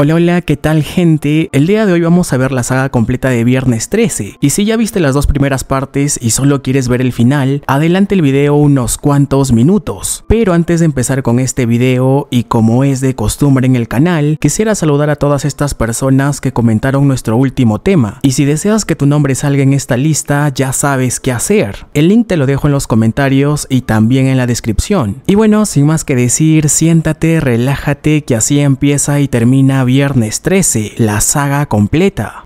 Hola, hola, ¿qué tal gente? El día de hoy vamos a ver la saga completa de Viernes 13. Y si ya viste las dos primeras partes y solo quieres ver el final, adelante el video unos cuantos minutos. Pero antes de empezar con este video, y como es de costumbre en el canal, quisiera saludar a todas estas personas que comentaron nuestro último tema. Y si deseas que tu nombre salga en esta lista, ya sabes qué hacer. El link te lo dejo en los comentarios y también en la descripción. Y bueno, sin más que decir, siéntate, relájate, que así empieza y termina Viernes 13, la saga completa.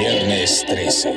Viernes 13.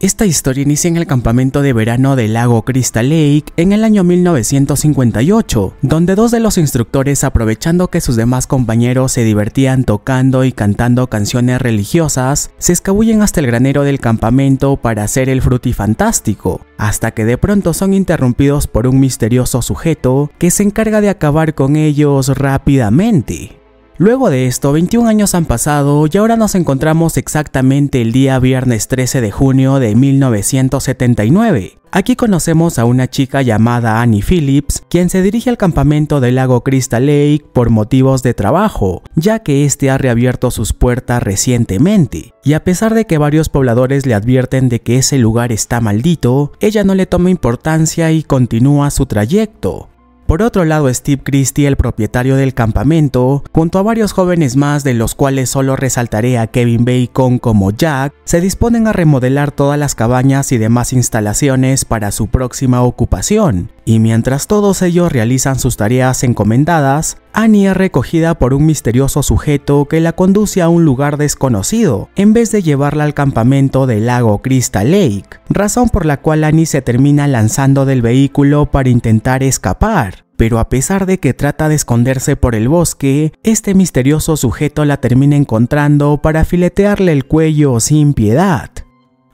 Esta historia inicia en el campamento de verano del lago Crystal Lake en el año 1958, donde dos de los instructores, aprovechando que sus demás compañeros se divertían tocando y cantando canciones religiosas, se escabullen hasta el granero del campamento para hacer el frutifantástico, hasta que de pronto son interrumpidos por un misterioso sujeto que se encarga de acabar con ellos rápidamente. Luego de esto, 21 años han pasado y ahora nos encontramos exactamente el día viernes 13 de junio de 1979. Aquí conocemos a una chica llamada Annie Phillips, quien se dirige al campamento del lago Crystal Lake por motivos de trabajo, ya que este ha reabierto sus puertas recientemente. Y a pesar de que varios pobladores le advierten de que ese lugar está maldito, ella no le toma importancia y continúa su trayecto. Por otro lado, Steve Christie, el propietario del campamento, junto a varios jóvenes más de los cuales solo resaltaré a Kevin Bacon como Jack, se disponen a remodelar todas las cabañas y demás instalaciones para su próxima ocupación. Y mientras todos ellos realizan sus tareas encomendadas, Annie es recogida por un misterioso sujeto que la conduce a un lugar desconocido, en vez de llevarla al campamento del lago Crystal Lake, razón por la cual Annie se termina lanzando del vehículo para intentar escapar. Pero a pesar de que trata de esconderse por el bosque, este misterioso sujeto la termina encontrando para filetearle el cuello sin piedad.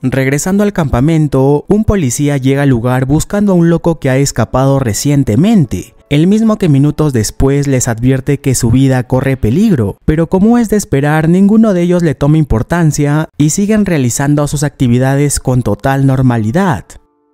Regresando al campamento, un policía llega al lugar buscando a un loco que ha escapado recientemente, el mismo que minutos después les advierte que su vida corre peligro, pero como es de esperar, ninguno de ellos le toma importancia y siguen realizando sus actividades con total normalidad.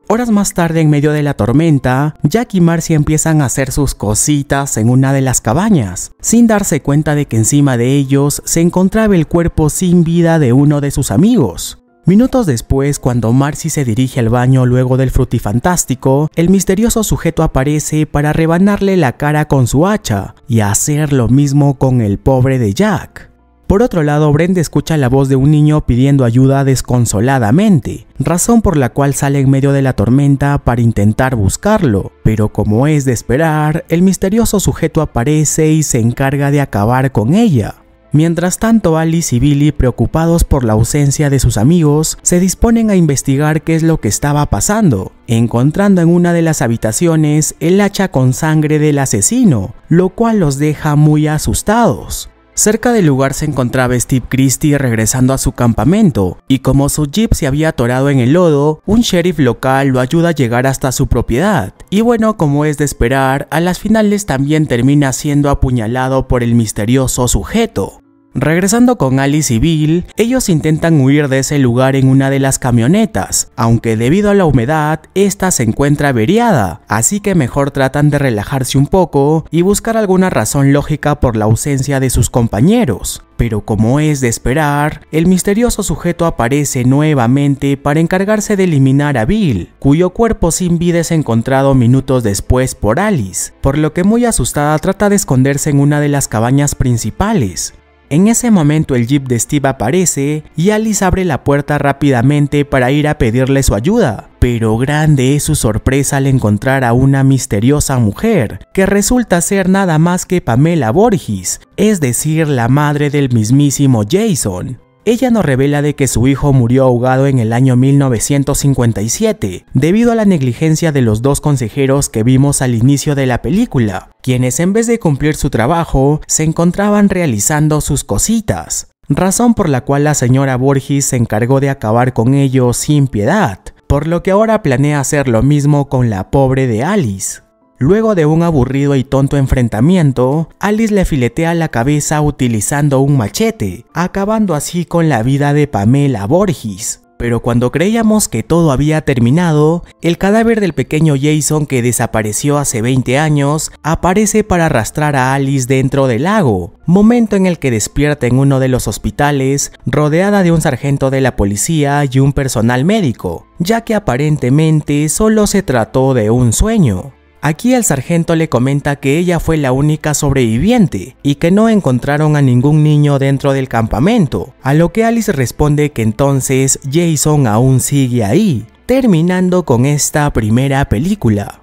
Horas más tarde, en medio de la tormenta, Jack y Marcia empiezan a hacer sus cositas en una de las cabañas, sin darse cuenta de que encima de ellos se encontraba el cuerpo sin vida de uno de sus amigos. Minutos después, cuando Marcy se dirige al baño luego del frutifantástico, el misterioso sujeto aparece para rebanarle la cara con su hacha y hacer lo mismo con el pobre de Jack. Por otro lado, Brenda escucha la voz de un niño pidiendo ayuda desconsoladamente, razón por la cual sale en medio de la tormenta para intentar buscarlo, pero como es de esperar, el misterioso sujeto aparece y se encarga de acabar con ella. Mientras tanto, Alice y Billy, preocupados por la ausencia de sus amigos, se disponen a investigar qué es lo que estaba pasando, encontrando en una de las habitaciones el hacha con sangre del asesino, lo cual los deja muy asustados. Cerca del lugar se encontraba Steve Christie regresando a su campamento, y como su jeep se había atorado en el lodo, un sheriff local lo ayuda a llegar hasta su propiedad. Y bueno, como es de esperar, a las finales también termina siendo apuñalado por el misterioso sujeto. Regresando con Alice y Bill, ellos intentan huir de ese lugar en una de las camionetas, aunque debido a la humedad, esta se encuentra averiada, así que mejor tratan de relajarse un poco y buscar alguna razón lógica por la ausencia de sus compañeros. Pero como es de esperar, el misterioso sujeto aparece nuevamente para encargarse de eliminar a Bill, cuyo cuerpo sin vida es encontrado minutos después por Alice, por lo que muy asustada trata de esconderse en una de las cabañas principales, en ese momento el jeep de Steve aparece y Alice abre la puerta rápidamente para ir a pedirle su ayuda, pero grande es su sorpresa al encontrar a una misteriosa mujer, que resulta ser nada más que Pamela Borges, es decir, la madre del mismísimo Jason. Ella nos revela de que su hijo murió ahogado en el año 1957 debido a la negligencia de los dos consejeros que vimos al inicio de la película, quienes en vez de cumplir su trabajo se encontraban realizando sus cositas, razón por la cual la señora Borges se encargó de acabar con ellos sin piedad, por lo que ahora planea hacer lo mismo con la pobre de Alice. Luego de un aburrido y tonto enfrentamiento, Alice le filetea la cabeza utilizando un machete, acabando así con la vida de Pamela Borges. Pero cuando creíamos que todo había terminado, el cadáver del pequeño Jason que desapareció hace 20 años aparece para arrastrar a Alice dentro del lago, momento en el que despierta en uno de los hospitales rodeada de un sargento de la policía y un personal médico, ya que aparentemente solo se trató de un sueño. Aquí el sargento le comenta que ella fue la única sobreviviente y que no encontraron a ningún niño dentro del campamento, a lo que Alice responde que entonces Jason aún sigue ahí, terminando con esta primera película.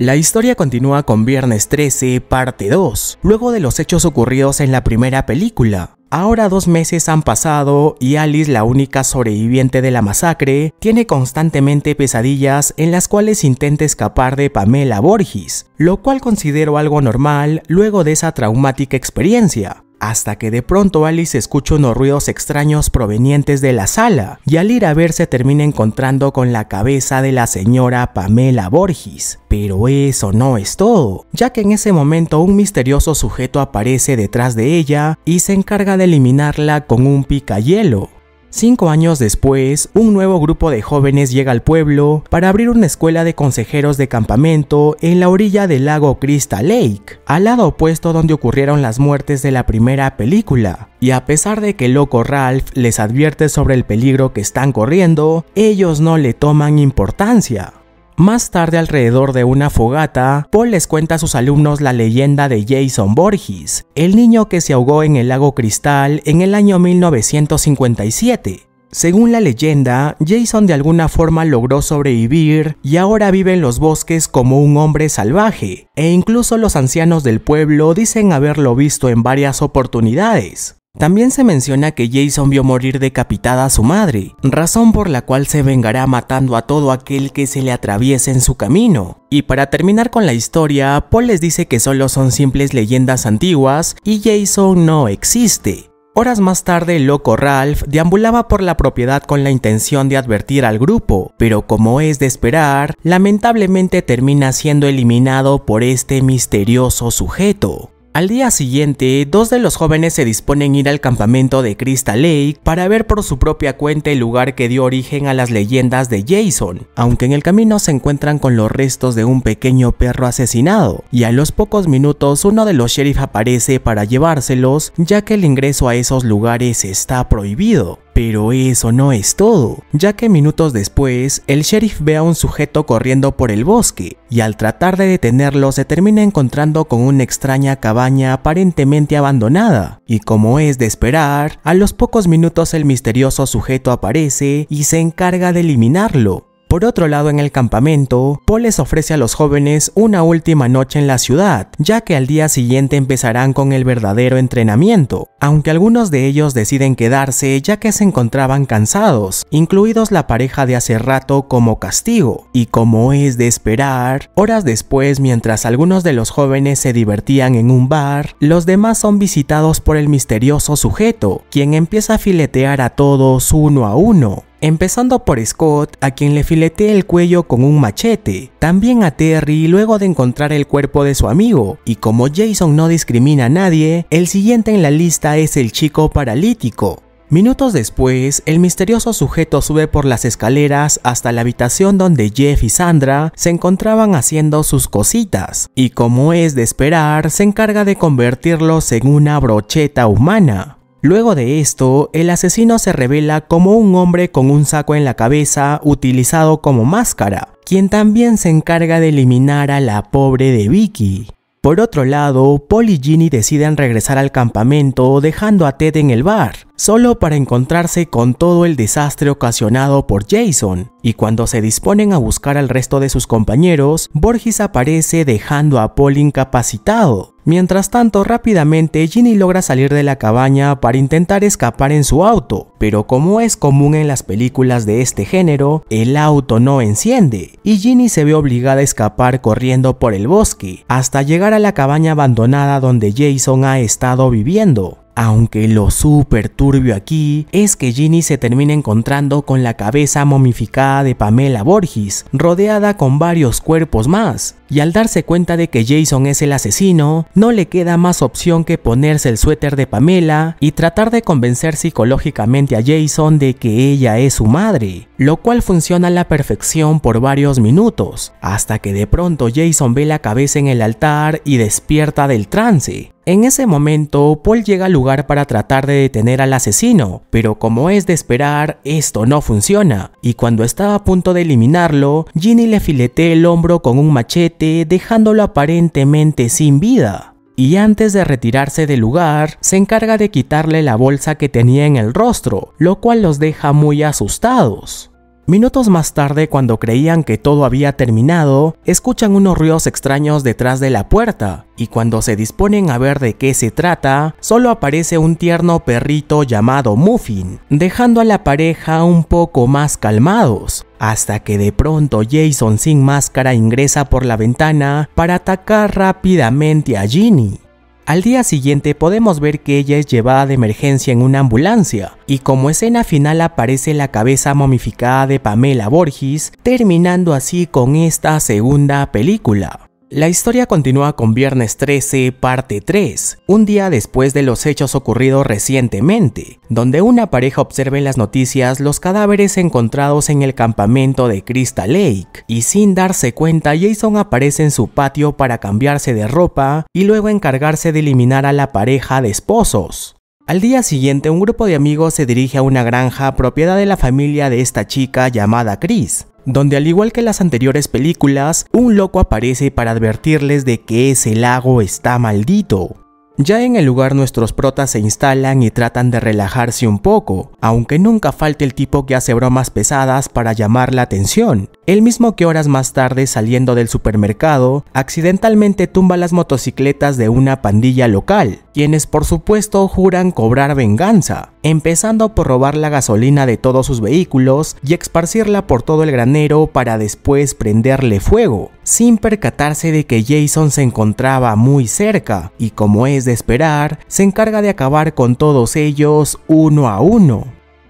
La historia continúa con Viernes 13, parte 2, luego de los hechos ocurridos en la primera película. Ahora dos meses han pasado y Alice, la única sobreviviente de la masacre, tiene constantemente pesadillas en las cuales intenta escapar de Pamela Borges, lo cual considero algo normal luego de esa traumática experiencia hasta que de pronto Alice escucha unos ruidos extraños provenientes de la sala, y al ir a ver se termina encontrando con la cabeza de la señora Pamela Borges. Pero eso no es todo, ya que en ese momento un misterioso sujeto aparece detrás de ella y se encarga de eliminarla con un picayelo. Cinco años después, un nuevo grupo de jóvenes llega al pueblo para abrir una escuela de consejeros de campamento en la orilla del lago Crystal Lake, al lado opuesto donde ocurrieron las muertes de la primera película. Y a pesar de que el loco Ralph les advierte sobre el peligro que están corriendo, ellos no le toman importancia. Más tarde alrededor de una fogata, Paul les cuenta a sus alumnos la leyenda de Jason Borges, el niño que se ahogó en el lago Cristal en el año 1957. Según la leyenda, Jason de alguna forma logró sobrevivir y ahora vive en los bosques como un hombre salvaje, e incluso los ancianos del pueblo dicen haberlo visto en varias oportunidades. También se menciona que Jason vio morir decapitada a su madre, razón por la cual se vengará matando a todo aquel que se le atraviese en su camino. Y para terminar con la historia, Paul les dice que solo son simples leyendas antiguas y Jason no existe. Horas más tarde, el loco Ralph deambulaba por la propiedad con la intención de advertir al grupo, pero como es de esperar, lamentablemente termina siendo eliminado por este misterioso sujeto. Al día siguiente, dos de los jóvenes se disponen a ir al campamento de Crystal Lake para ver por su propia cuenta el lugar que dio origen a las leyendas de Jason, aunque en el camino se encuentran con los restos de un pequeño perro asesinado, y a los pocos minutos uno de los sheriff aparece para llevárselos, ya que el ingreso a esos lugares está prohibido. Pero eso no es todo, ya que minutos después, el sheriff ve a un sujeto corriendo por el bosque, y al tratar de detenerlo se termina encontrando con una extraña cabaña aparentemente abandonada, y como es de esperar, a los pocos minutos el misterioso sujeto aparece y se encarga de eliminarlo, por otro lado, en el campamento, Paul les ofrece a los jóvenes una última noche en la ciudad, ya que al día siguiente empezarán con el verdadero entrenamiento, aunque algunos de ellos deciden quedarse ya que se encontraban cansados, incluidos la pareja de hace rato como castigo, y como es de esperar, horas después mientras algunos de los jóvenes se divertían en un bar, los demás son visitados por el misterioso sujeto, quien empieza a filetear a todos uno a uno, empezando por Scott, a quien le filetea el cuello con un machete, también a Terry luego de encontrar el cuerpo de su amigo, y como Jason no discrimina a nadie, el siguiente en la lista es el chico paralítico, Minutos después, el misterioso sujeto sube por las escaleras hasta la habitación donde Jeff y Sandra se encontraban haciendo sus cositas, y como es de esperar, se encarga de convertirlos en una brocheta humana. Luego de esto, el asesino se revela como un hombre con un saco en la cabeza utilizado como máscara, quien también se encarga de eliminar a la pobre de Vicky. Por otro lado, Paul y Ginny deciden regresar al campamento dejando a Ted en el bar, solo para encontrarse con todo el desastre ocasionado por Jason, y cuando se disponen a buscar al resto de sus compañeros, Borges aparece dejando a Paul incapacitado. Mientras tanto, rápidamente Ginny logra salir de la cabaña para intentar escapar en su auto, pero como es común en las películas de este género, el auto no enciende y Ginny se ve obligada a escapar corriendo por el bosque hasta llegar a la cabaña abandonada donde Jason ha estado viviendo. Aunque lo súper turbio aquí es que Ginny se termina encontrando con la cabeza momificada de Pamela Borges, rodeada con varios cuerpos más, y al darse cuenta de que Jason es el asesino, no le queda más opción que ponerse el suéter de Pamela y tratar de convencer psicológicamente a Jason de que ella es su madre, lo cual funciona a la perfección por varios minutos, hasta que de pronto Jason ve la cabeza en el altar y despierta del trance, en ese momento, Paul llega al lugar para tratar de detener al asesino, pero como es de esperar, esto no funciona, y cuando estaba a punto de eliminarlo, Ginny le filetea el hombro con un machete, dejándolo aparentemente sin vida. Y antes de retirarse del lugar, se encarga de quitarle la bolsa que tenía en el rostro, lo cual los deja muy asustados. Minutos más tarde, cuando creían que todo había terminado, escuchan unos ruidos extraños detrás de la puerta, y cuando se disponen a ver de qué se trata, solo aparece un tierno perrito llamado Muffin, dejando a la pareja un poco más calmados, hasta que de pronto Jason sin máscara ingresa por la ventana para atacar rápidamente a Ginny. Al día siguiente podemos ver que ella es llevada de emergencia en una ambulancia y como escena final aparece la cabeza momificada de Pamela Borges, terminando así con esta segunda película. La historia continúa con Viernes 13, parte 3, un día después de los hechos ocurridos recientemente, donde una pareja observa en las noticias los cadáveres encontrados en el campamento de Crystal Lake, y sin darse cuenta Jason aparece en su patio para cambiarse de ropa y luego encargarse de eliminar a la pareja de esposos. Al día siguiente, un grupo de amigos se dirige a una granja propiedad de la familia de esta chica llamada Chris, donde al igual que las anteriores películas, un loco aparece para advertirles de que ese lago está maldito. Ya en el lugar nuestros protas se instalan y tratan de relajarse un poco, aunque nunca falte el tipo que hace bromas pesadas para llamar la atención, el mismo que horas más tarde saliendo del supermercado, accidentalmente tumba las motocicletas de una pandilla local, quienes por supuesto juran cobrar venganza, empezando por robar la gasolina de todos sus vehículos y esparcirla por todo el granero para después prenderle fuego, sin percatarse de que Jason se encontraba muy cerca y como es de esperar, se encarga de acabar con todos ellos uno a uno.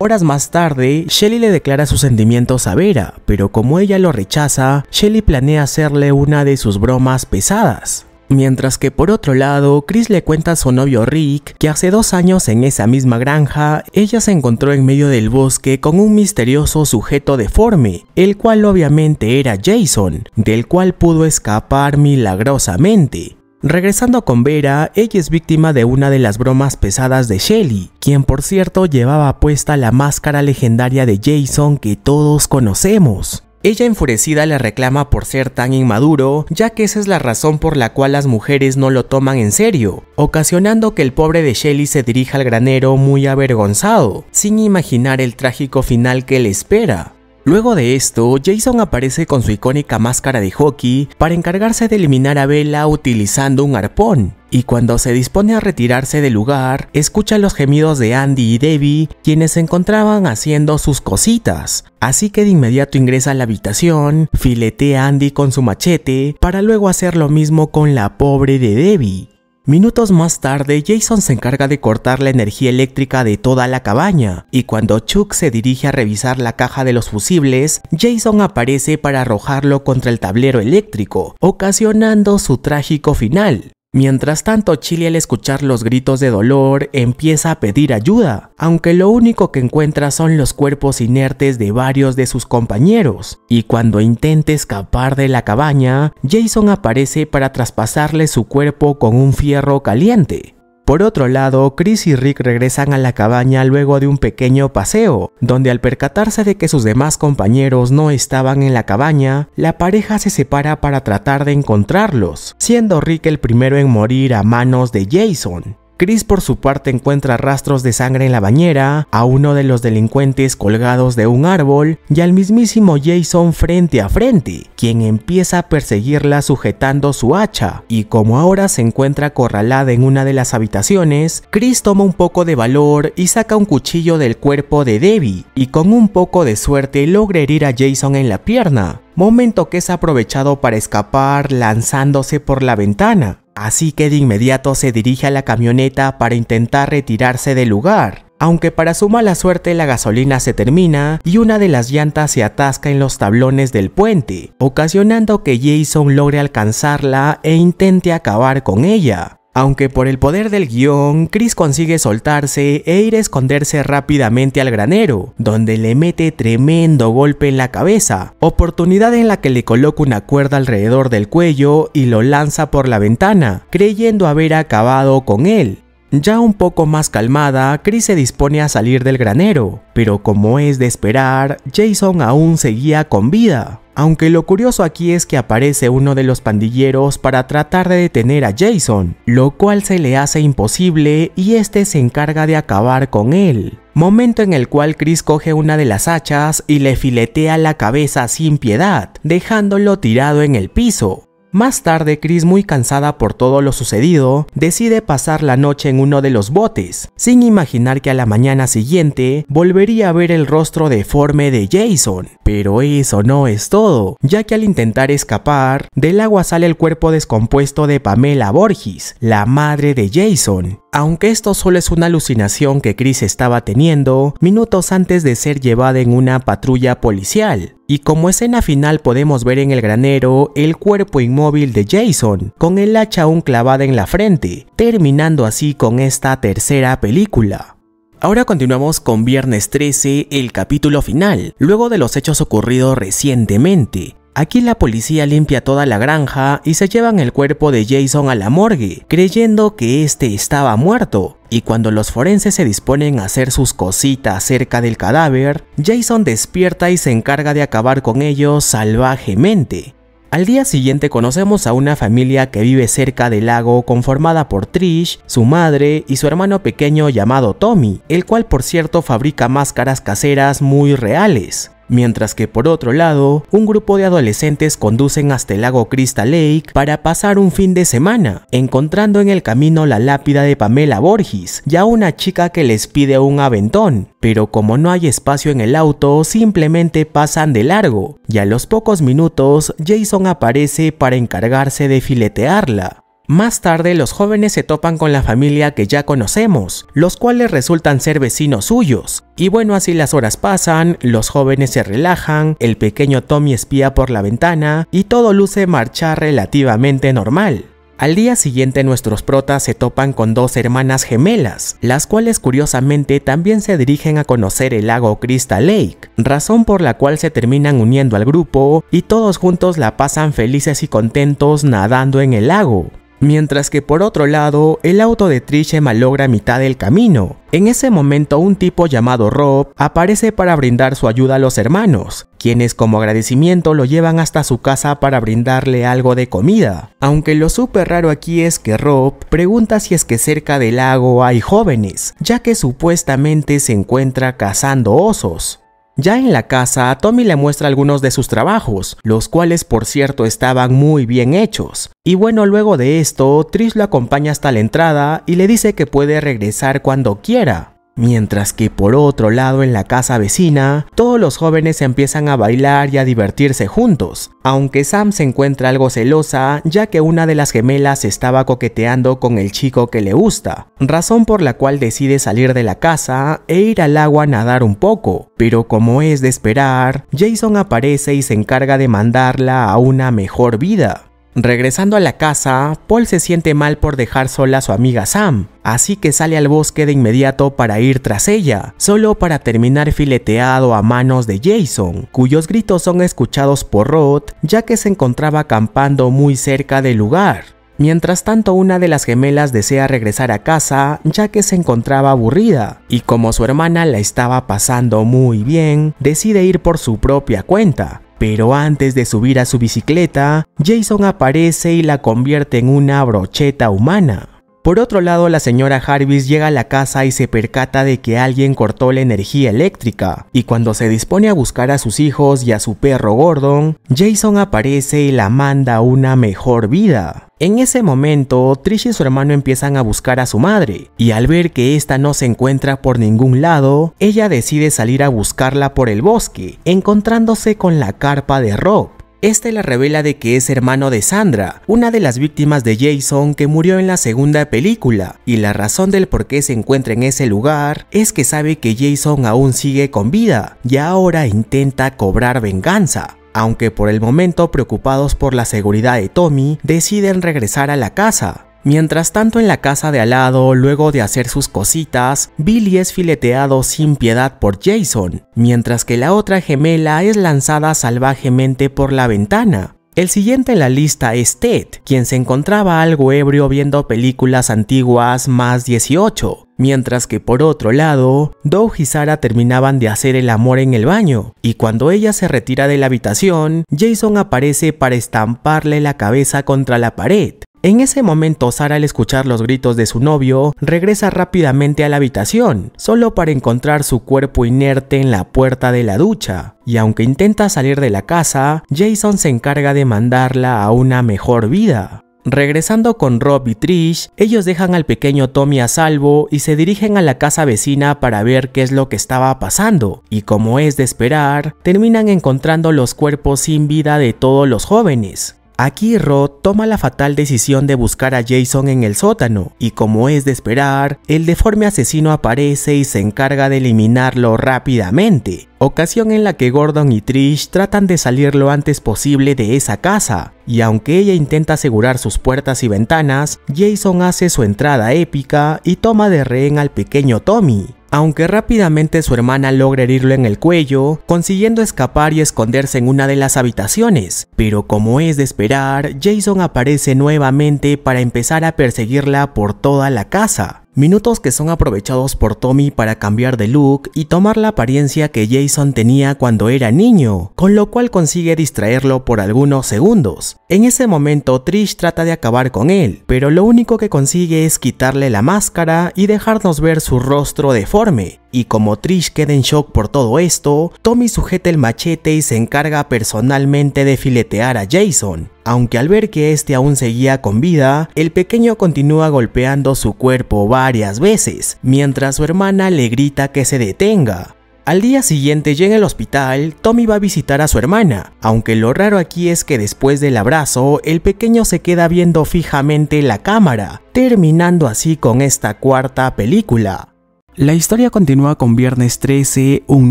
Horas más tarde, Shelly le declara sus sentimientos a Vera, pero como ella lo rechaza, Shelly planea hacerle una de sus bromas pesadas. Mientras que por otro lado, Chris le cuenta a su novio Rick que hace dos años en esa misma granja, ella se encontró en medio del bosque con un misterioso sujeto deforme, el cual obviamente era Jason, del cual pudo escapar milagrosamente. Regresando con Vera, ella es víctima de una de las bromas pesadas de Shelly, quien por cierto llevaba puesta la máscara legendaria de Jason que todos conocemos. Ella enfurecida le reclama por ser tan inmaduro, ya que esa es la razón por la cual las mujeres no lo toman en serio, ocasionando que el pobre de Shelly se dirija al granero muy avergonzado, sin imaginar el trágico final que le espera. Luego de esto, Jason aparece con su icónica máscara de hockey para encargarse de eliminar a Bella utilizando un arpón. Y cuando se dispone a retirarse del lugar, escucha los gemidos de Andy y Debbie, quienes se encontraban haciendo sus cositas. Así que de inmediato ingresa a la habitación, filetea a Andy con su machete, para luego hacer lo mismo con la pobre de Debbie. Minutos más tarde, Jason se encarga de cortar la energía eléctrica de toda la cabaña, y cuando Chuck se dirige a revisar la caja de los fusibles, Jason aparece para arrojarlo contra el tablero eléctrico, ocasionando su trágico final. Mientras tanto, Chile al escuchar los gritos de dolor empieza a pedir ayuda, aunque lo único que encuentra son los cuerpos inertes de varios de sus compañeros, y cuando intenta escapar de la cabaña, Jason aparece para traspasarle su cuerpo con un fierro caliente, por otro lado, Chris y Rick regresan a la cabaña luego de un pequeño paseo, donde al percatarse de que sus demás compañeros no estaban en la cabaña, la pareja se separa para tratar de encontrarlos, siendo Rick el primero en morir a manos de Jason. Chris por su parte encuentra rastros de sangre en la bañera, a uno de los delincuentes colgados de un árbol y al mismísimo Jason frente a frente, quien empieza a perseguirla sujetando su hacha, y como ahora se encuentra acorralada en una de las habitaciones, Chris toma un poco de valor y saca un cuchillo del cuerpo de Debbie, y con un poco de suerte logra herir a Jason en la pierna, momento que es aprovechado para escapar lanzándose por la ventana. Así que de inmediato se dirige a la camioneta para intentar retirarse del lugar, aunque para su mala suerte la gasolina se termina y una de las llantas se atasca en los tablones del puente, ocasionando que Jason logre alcanzarla e intente acabar con ella. Aunque por el poder del guión, Chris consigue soltarse e ir a esconderse rápidamente al granero, donde le mete tremendo golpe en la cabeza, oportunidad en la que le coloca una cuerda alrededor del cuello y lo lanza por la ventana, creyendo haber acabado con él. Ya un poco más calmada, Chris se dispone a salir del granero, pero como es de esperar, Jason aún seguía con vida. Aunque lo curioso aquí es que aparece uno de los pandilleros para tratar de detener a Jason, lo cual se le hace imposible y este se encarga de acabar con él. Momento en el cual Chris coge una de las hachas y le filetea la cabeza sin piedad, dejándolo tirado en el piso. Más tarde, Chris, muy cansada por todo lo sucedido, decide pasar la noche en uno de los botes, sin imaginar que a la mañana siguiente volvería a ver el rostro deforme de Jason. Pero eso no es todo, ya que al intentar escapar, del agua sale el cuerpo descompuesto de Pamela Borges, la madre de Jason, aunque esto solo es una alucinación que Chris estaba teniendo minutos antes de ser llevada en una patrulla policial. Y como escena final podemos ver en el granero el cuerpo inmóvil de Jason, con el hacha aún clavada en la frente, terminando así con esta tercera película. Ahora continuamos con Viernes 13, el capítulo final, luego de los hechos ocurridos recientemente, Aquí la policía limpia toda la granja y se llevan el cuerpo de Jason a la morgue, creyendo que este estaba muerto, y cuando los forenses se disponen a hacer sus cositas cerca del cadáver, Jason despierta y se encarga de acabar con ellos salvajemente. Al día siguiente conocemos a una familia que vive cerca del lago conformada por Trish, su madre y su hermano pequeño llamado Tommy, el cual por cierto fabrica máscaras caseras muy reales mientras que por otro lado, un grupo de adolescentes conducen hasta el lago Crystal Lake para pasar un fin de semana, encontrando en el camino la lápida de Pamela Borges y a una chica que les pide un aventón, pero como no hay espacio en el auto, simplemente pasan de largo, y a los pocos minutos Jason aparece para encargarse de filetearla. Más tarde los jóvenes se topan con la familia que ya conocemos, los cuales resultan ser vecinos suyos. Y bueno, así las horas pasan, los jóvenes se relajan, el pequeño Tommy espía por la ventana y todo luce marcha relativamente normal. Al día siguiente nuestros protas se topan con dos hermanas gemelas, las cuales curiosamente también se dirigen a conocer el lago Crystal Lake, razón por la cual se terminan uniendo al grupo y todos juntos la pasan felices y contentos nadando en el lago. Mientras que por otro lado, el auto de Trish malogra mitad del camino. En ese momento un tipo llamado Rob aparece para brindar su ayuda a los hermanos, quienes como agradecimiento lo llevan hasta su casa para brindarle algo de comida. Aunque lo súper raro aquí es que Rob pregunta si es que cerca del lago hay jóvenes, ya que supuestamente se encuentra cazando osos. Ya en la casa, Tommy le muestra algunos de sus trabajos, los cuales por cierto estaban muy bien hechos. Y bueno, luego de esto, Trish lo acompaña hasta la entrada y le dice que puede regresar cuando quiera. Mientras que por otro lado en la casa vecina, todos los jóvenes empiezan a bailar y a divertirse juntos, aunque Sam se encuentra algo celosa ya que una de las gemelas estaba coqueteando con el chico que le gusta, razón por la cual decide salir de la casa e ir al agua a nadar un poco, pero como es de esperar, Jason aparece y se encarga de mandarla a una mejor vida. Regresando a la casa, Paul se siente mal por dejar sola a su amiga Sam, así que sale al bosque de inmediato para ir tras ella, solo para terminar fileteado a manos de Jason, cuyos gritos son escuchados por Rod, ya que se encontraba acampando muy cerca del lugar. Mientras tanto, una de las gemelas desea regresar a casa ya que se encontraba aburrida, y como su hermana la estaba pasando muy bien, decide ir por su propia cuenta, pero antes de subir a su bicicleta, Jason aparece y la convierte en una brocheta humana. Por otro lado, la señora Harvis llega a la casa y se percata de que alguien cortó la energía eléctrica, y cuando se dispone a buscar a sus hijos y a su perro Gordon, Jason aparece y la manda a una mejor vida. En ese momento, Trish y su hermano empiezan a buscar a su madre, y al ver que esta no se encuentra por ningún lado, ella decide salir a buscarla por el bosque, encontrándose con la carpa de Rob. Este la revela de que es hermano de Sandra, una de las víctimas de Jason que murió en la segunda película, y la razón del por qué se encuentra en ese lugar es que sabe que Jason aún sigue con vida y ahora intenta cobrar venganza aunque por el momento preocupados por la seguridad de Tommy, deciden regresar a la casa. Mientras tanto en la casa de al lado, luego de hacer sus cositas, Billy es fileteado sin piedad por Jason, mientras que la otra gemela es lanzada salvajemente por la ventana. El siguiente en la lista es Ted, quien se encontraba algo ebrio viendo películas antiguas más 18, mientras que por otro lado, Doug y Sara terminaban de hacer el amor en el baño, y cuando ella se retira de la habitación, Jason aparece para estamparle la cabeza contra la pared. En ese momento, Sara al escuchar los gritos de su novio, regresa rápidamente a la habitación, solo para encontrar su cuerpo inerte en la puerta de la ducha. Y aunque intenta salir de la casa, Jason se encarga de mandarla a una mejor vida. Regresando con Rob y Trish, ellos dejan al pequeño Tommy a salvo y se dirigen a la casa vecina para ver qué es lo que estaba pasando, y como es de esperar, terminan encontrando los cuerpos sin vida de todos los jóvenes. Aquí Rod toma la fatal decisión de buscar a Jason en el sótano, y como es de esperar, el deforme asesino aparece y se encarga de eliminarlo rápidamente, ocasión en la que Gordon y Trish tratan de salir lo antes posible de esa casa, y aunque ella intenta asegurar sus puertas y ventanas, Jason hace su entrada épica y toma de rehén al pequeño Tommy, aunque rápidamente su hermana logra herirlo en el cuello, consiguiendo escapar y esconderse en una de las habitaciones. Pero como es de esperar, Jason aparece nuevamente para empezar a perseguirla por toda la casa. Minutos que son aprovechados por Tommy para cambiar de look y tomar la apariencia que Jason tenía cuando era niño, con lo cual consigue distraerlo por algunos segundos. En ese momento Trish trata de acabar con él, pero lo único que consigue es quitarle la máscara y dejarnos ver su rostro deforme. Y como Trish queda en shock por todo esto, Tommy sujeta el machete y se encarga personalmente de filetear a Jason, aunque al ver que este aún seguía con vida, el pequeño continúa golpeando su cuerpo varias veces, mientras su hermana le grita que se detenga. Al día siguiente ya en el hospital, Tommy va a visitar a su hermana, aunque lo raro aquí es que después del abrazo, el pequeño se queda viendo fijamente la cámara, terminando así con esta cuarta película. La historia continúa con Viernes 13, un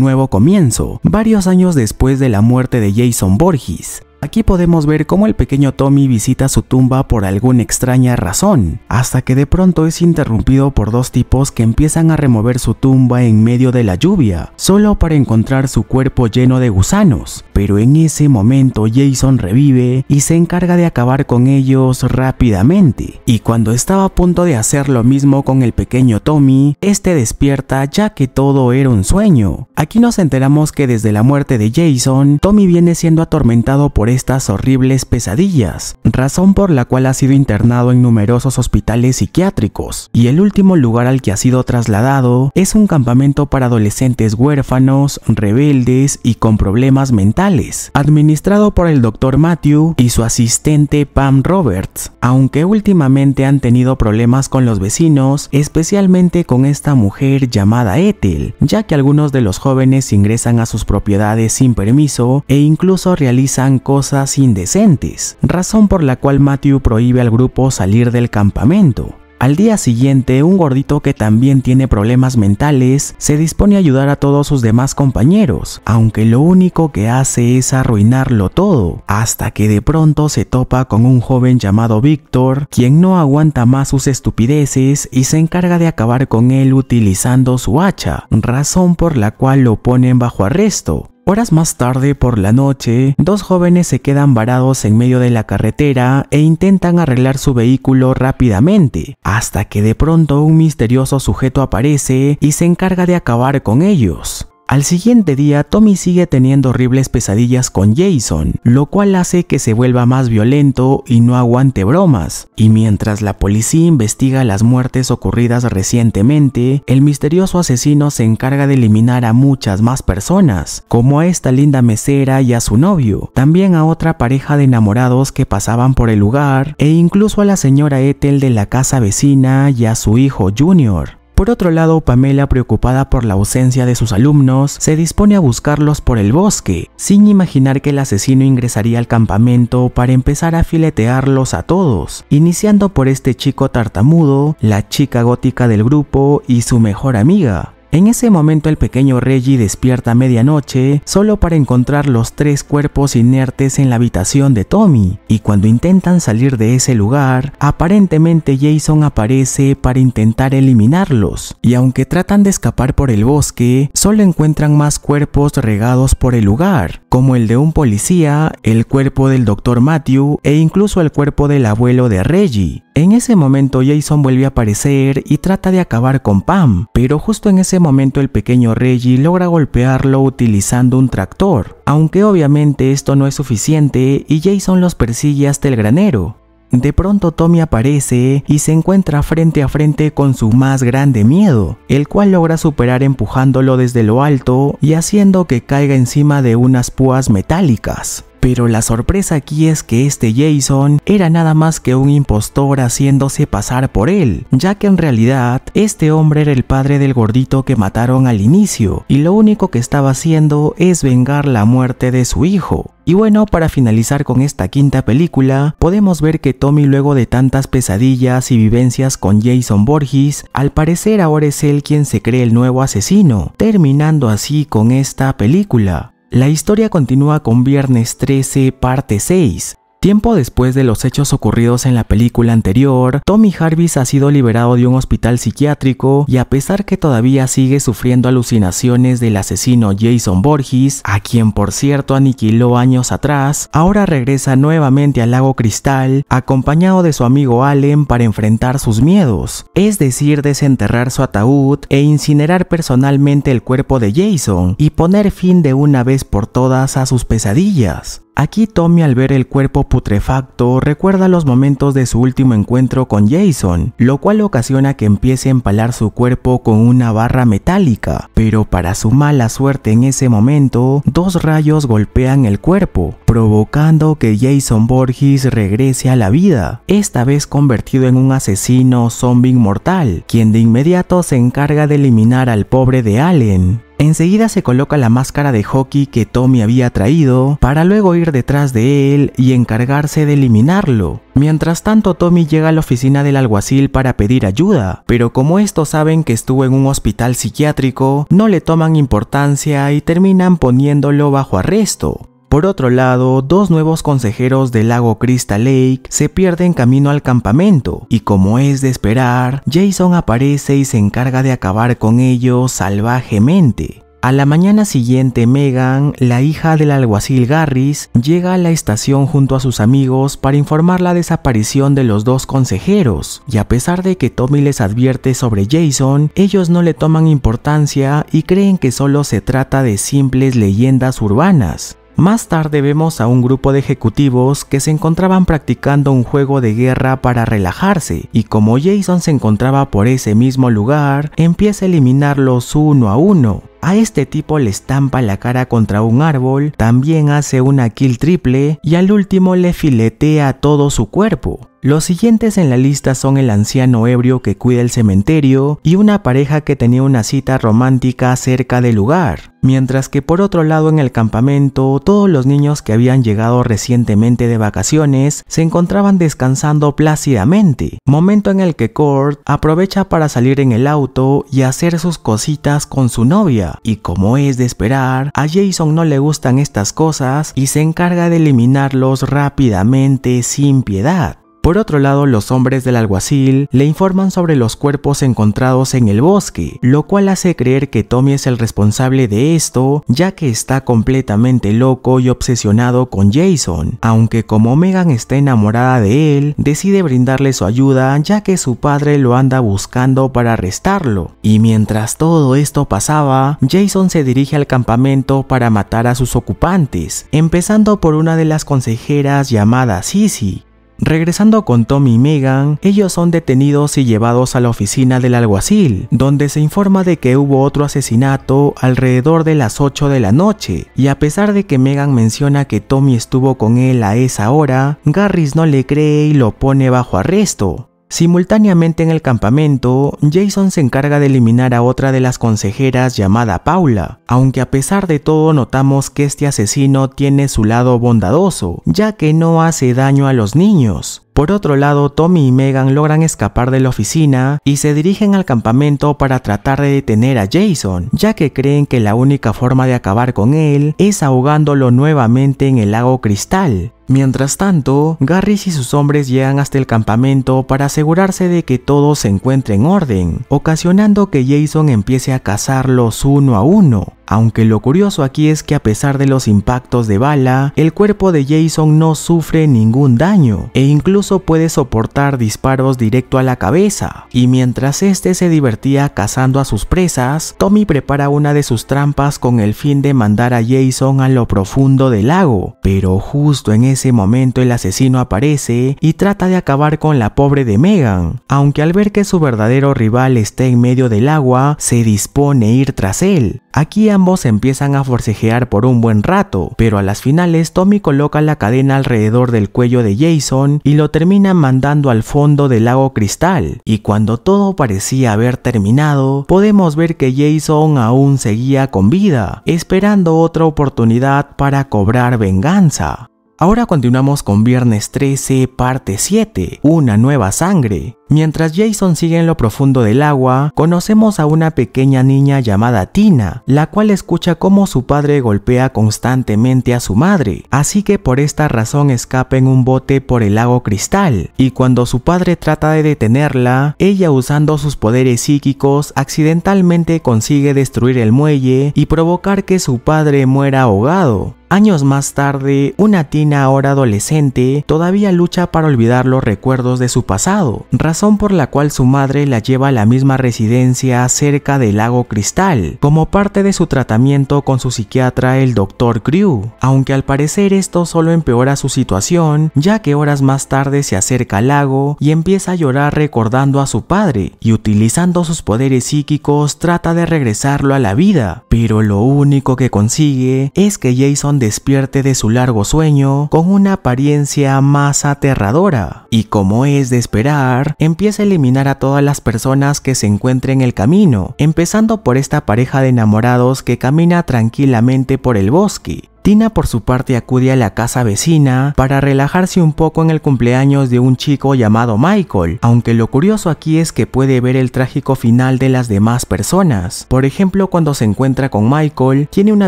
nuevo comienzo, varios años después de la muerte de Jason Borges. Aquí podemos ver cómo el pequeño Tommy visita su tumba por alguna extraña razón, hasta que de pronto es interrumpido por dos tipos que empiezan a remover su tumba en medio de la lluvia, solo para encontrar su cuerpo lleno de gusanos. Pero en ese momento Jason revive y se encarga de acabar con ellos rápidamente. Y cuando estaba a punto de hacer lo mismo con el pequeño Tommy, este despierta ya que todo era un sueño. Aquí nos enteramos que desde la muerte de Jason, Tommy viene siendo atormentado por estas horribles pesadillas, razón por la cual ha sido internado en numerosos hospitales psiquiátricos, y el último lugar al que ha sido trasladado es un campamento para adolescentes huérfanos, rebeldes y con problemas mentales, administrado por el doctor Matthew y su asistente Pam Roberts, aunque últimamente han tenido problemas con los vecinos, especialmente con esta mujer llamada Ethel, ya que algunos de los jóvenes ingresan a sus propiedades sin permiso e incluso realizan cosas indecentes, razón por la cual Matthew prohíbe al grupo salir del campamento. Al día siguiente, un gordito que también tiene problemas mentales se dispone a ayudar a todos sus demás compañeros, aunque lo único que hace es arruinarlo todo, hasta que de pronto se topa con un joven llamado Víctor, quien no aguanta más sus estupideces y se encarga de acabar con él utilizando su hacha, razón por la cual lo ponen bajo arresto. Horas más tarde, por la noche, dos jóvenes se quedan varados en medio de la carretera e intentan arreglar su vehículo rápidamente, hasta que de pronto un misterioso sujeto aparece y se encarga de acabar con ellos. Al siguiente día, Tommy sigue teniendo horribles pesadillas con Jason, lo cual hace que se vuelva más violento y no aguante bromas. Y mientras la policía investiga las muertes ocurridas recientemente, el misterioso asesino se encarga de eliminar a muchas más personas, como a esta linda mesera y a su novio, también a otra pareja de enamorados que pasaban por el lugar, e incluso a la señora Ethel de la casa vecina y a su hijo Junior. Por otro lado, Pamela, preocupada por la ausencia de sus alumnos, se dispone a buscarlos por el bosque, sin imaginar que el asesino ingresaría al campamento para empezar a filetearlos a todos, iniciando por este chico tartamudo, la chica gótica del grupo y su mejor amiga. En ese momento el pequeño Reggie despierta a medianoche solo para encontrar los tres cuerpos inertes en la habitación de Tommy y cuando intentan salir de ese lugar, aparentemente Jason aparece para intentar eliminarlos y aunque tratan de escapar por el bosque, solo encuentran más cuerpos regados por el lugar, como el de un policía, el cuerpo del doctor Matthew e incluso el cuerpo del abuelo de Reggie. En ese momento Jason vuelve a aparecer y trata de acabar con Pam, pero justo en ese momento el pequeño Reggie logra golpearlo utilizando un tractor, aunque obviamente esto no es suficiente y Jason los persigue hasta el granero. De pronto Tommy aparece y se encuentra frente a frente con su más grande miedo, el cual logra superar empujándolo desde lo alto y haciendo que caiga encima de unas púas metálicas. Pero la sorpresa aquí es que este Jason era nada más que un impostor haciéndose pasar por él, ya que en realidad este hombre era el padre del gordito que mataron al inicio, y lo único que estaba haciendo es vengar la muerte de su hijo. Y bueno, para finalizar con esta quinta película, podemos ver que Tommy luego de tantas pesadillas y vivencias con Jason Borges, al parecer ahora es él quien se cree el nuevo asesino, terminando así con esta película. La historia continúa con Viernes 13, parte 6, Tiempo después de los hechos ocurridos en la película anterior, Tommy Harvis ha sido liberado de un hospital psiquiátrico y a pesar que todavía sigue sufriendo alucinaciones del asesino Jason Borges, a quien por cierto aniquiló años atrás, ahora regresa nuevamente al lago Cristal, acompañado de su amigo Allen para enfrentar sus miedos, es decir, desenterrar su ataúd e incinerar personalmente el cuerpo de Jason y poner fin de una vez por todas a sus pesadillas. Aquí Tommy al ver el cuerpo putrefacto recuerda los momentos de su último encuentro con Jason, lo cual ocasiona que empiece a empalar su cuerpo con una barra metálica, pero para su mala suerte en ese momento, dos rayos golpean el cuerpo, provocando que Jason Borges regrese a la vida, esta vez convertido en un asesino zombie inmortal, quien de inmediato se encarga de eliminar al pobre de Allen. Enseguida se coloca la máscara de hockey que Tommy había traído para luego ir detrás de él y encargarse de eliminarlo. Mientras tanto Tommy llega a la oficina del alguacil para pedir ayuda, pero como estos saben que estuvo en un hospital psiquiátrico, no le toman importancia y terminan poniéndolo bajo arresto. Por otro lado, dos nuevos consejeros del lago Crystal Lake se pierden camino al campamento y como es de esperar, Jason aparece y se encarga de acabar con ellos salvajemente. A la mañana siguiente, Megan, la hija del alguacil Garris, llega a la estación junto a sus amigos para informar la desaparición de los dos consejeros, y a pesar de que Tommy les advierte sobre Jason, ellos no le toman importancia y creen que solo se trata de simples leyendas urbanas. Más tarde vemos a un grupo de ejecutivos que se encontraban practicando un juego de guerra para relajarse y como Jason se encontraba por ese mismo lugar, empieza a eliminarlos uno a uno. A este tipo le estampa la cara contra un árbol, también hace una kill triple y al último le filetea todo su cuerpo. Los siguientes en la lista son el anciano ebrio que cuida el cementerio y una pareja que tenía una cita romántica cerca del lugar, mientras que por otro lado en el campamento todos los niños que habían llegado recientemente de vacaciones se encontraban descansando plácidamente, momento en el que Kurt aprovecha para salir en el auto y hacer sus cositas con su novia. Y como es de esperar, a Jason no le gustan estas cosas y se encarga de eliminarlos rápidamente sin piedad. Por otro lado, los hombres del alguacil le informan sobre los cuerpos encontrados en el bosque, lo cual hace creer que Tommy es el responsable de esto, ya que está completamente loco y obsesionado con Jason, aunque como Megan está enamorada de él, decide brindarle su ayuda ya que su padre lo anda buscando para arrestarlo. Y mientras todo esto pasaba, Jason se dirige al campamento para matar a sus ocupantes, empezando por una de las consejeras llamada Sissy, Regresando con Tommy y Megan, ellos son detenidos y llevados a la oficina del alguacil, donde se informa de que hubo otro asesinato alrededor de las 8 de la noche, y a pesar de que Megan menciona que Tommy estuvo con él a esa hora, Garris no le cree y lo pone bajo arresto. Simultáneamente en el campamento, Jason se encarga de eliminar a otra de las consejeras llamada Paula, aunque a pesar de todo notamos que este asesino tiene su lado bondadoso, ya que no hace daño a los niños. Por otro lado, Tommy y Megan logran escapar de la oficina y se dirigen al campamento para tratar de detener a Jason, ya que creen que la única forma de acabar con él es ahogándolo nuevamente en el lago Cristal. Mientras tanto, Garris y sus hombres llegan hasta el campamento para asegurarse de que todo se encuentre en orden, ocasionando que Jason empiece a cazarlos uno a uno. Aunque lo curioso aquí es que a pesar de los impactos de bala, el cuerpo de Jason no sufre ningún daño e incluso puede soportar disparos directo a la cabeza. Y mientras este se divertía cazando a sus presas, Tommy prepara una de sus trampas con el fin de mandar a Jason a lo profundo del lago. Pero justo en ese momento el asesino aparece y trata de acabar con la pobre de Megan, aunque al ver que su verdadero rival está en medio del agua, se dispone a ir tras él. Aquí ambos empiezan a forcejear por un buen rato, pero a las finales Tommy coloca la cadena alrededor del cuello de Jason y lo termina mandando al fondo del lago cristal. Y cuando todo parecía haber terminado, podemos ver que Jason aún seguía con vida, esperando otra oportunidad para cobrar venganza. Ahora continuamos con Viernes 13, parte 7, Una nueva sangre. Mientras Jason sigue en lo profundo del agua, conocemos a una pequeña niña llamada Tina, la cual escucha cómo su padre golpea constantemente a su madre, así que por esta razón escapa en un bote por el lago Cristal, y cuando su padre trata de detenerla, ella usando sus poderes psíquicos accidentalmente consigue destruir el muelle y provocar que su padre muera ahogado. Años más tarde, una Tina ahora adolescente todavía lucha para olvidar los recuerdos de su pasado, razón por la cual su madre la lleva a la misma residencia cerca del lago Cristal, como parte de su tratamiento con su psiquiatra el Dr. Crew, aunque al parecer esto solo empeora su situación, ya que horas más tarde se acerca al lago y empieza a llorar recordando a su padre, y utilizando sus poderes psíquicos trata de regresarlo a la vida, pero lo único que consigue es que Jason despierte de su largo sueño con una apariencia más aterradora y como es de esperar, empieza a eliminar a todas las personas que se encuentren en el camino, empezando por esta pareja de enamorados que camina tranquilamente por el bosque, Tina por su parte acude a la casa vecina para relajarse un poco en el cumpleaños de un chico llamado Michael, aunque lo curioso aquí es que puede ver el trágico final de las demás personas. Por ejemplo, cuando se encuentra con Michael, tiene una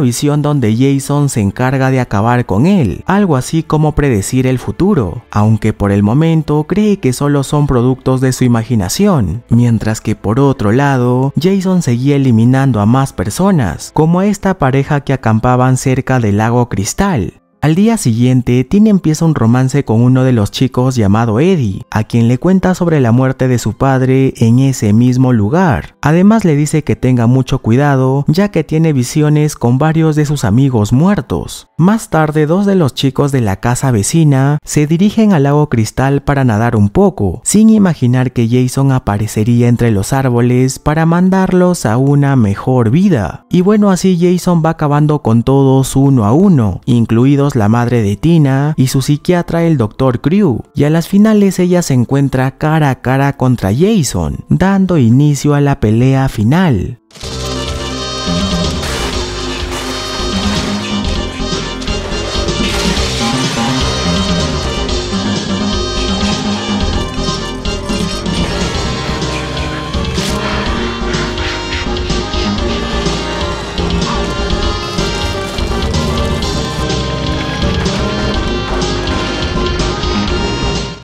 visión donde Jason se encarga de acabar con él, algo así como predecir el futuro, aunque por el momento cree que solo son productos de su imaginación, mientras que por otro lado, Jason seguía eliminando a más personas, como a esta pareja que acampaban cerca del lago Cristal. Al día siguiente, Tina empieza un romance con uno de los chicos llamado Eddie, a quien le cuenta sobre la muerte de su padre en ese mismo lugar. Además le dice que tenga mucho cuidado, ya que tiene visiones con varios de sus amigos muertos. Más tarde, dos de los chicos de la casa vecina se dirigen al lago Cristal para nadar un poco, sin imaginar que Jason aparecería entre los árboles para mandarlos a una mejor vida. Y bueno, así Jason va acabando con todos uno a uno, incluidos la madre de Tina y su psiquiatra el Dr. Crew, y a las finales ella se encuentra cara a cara contra Jason, dando inicio a la pelea final.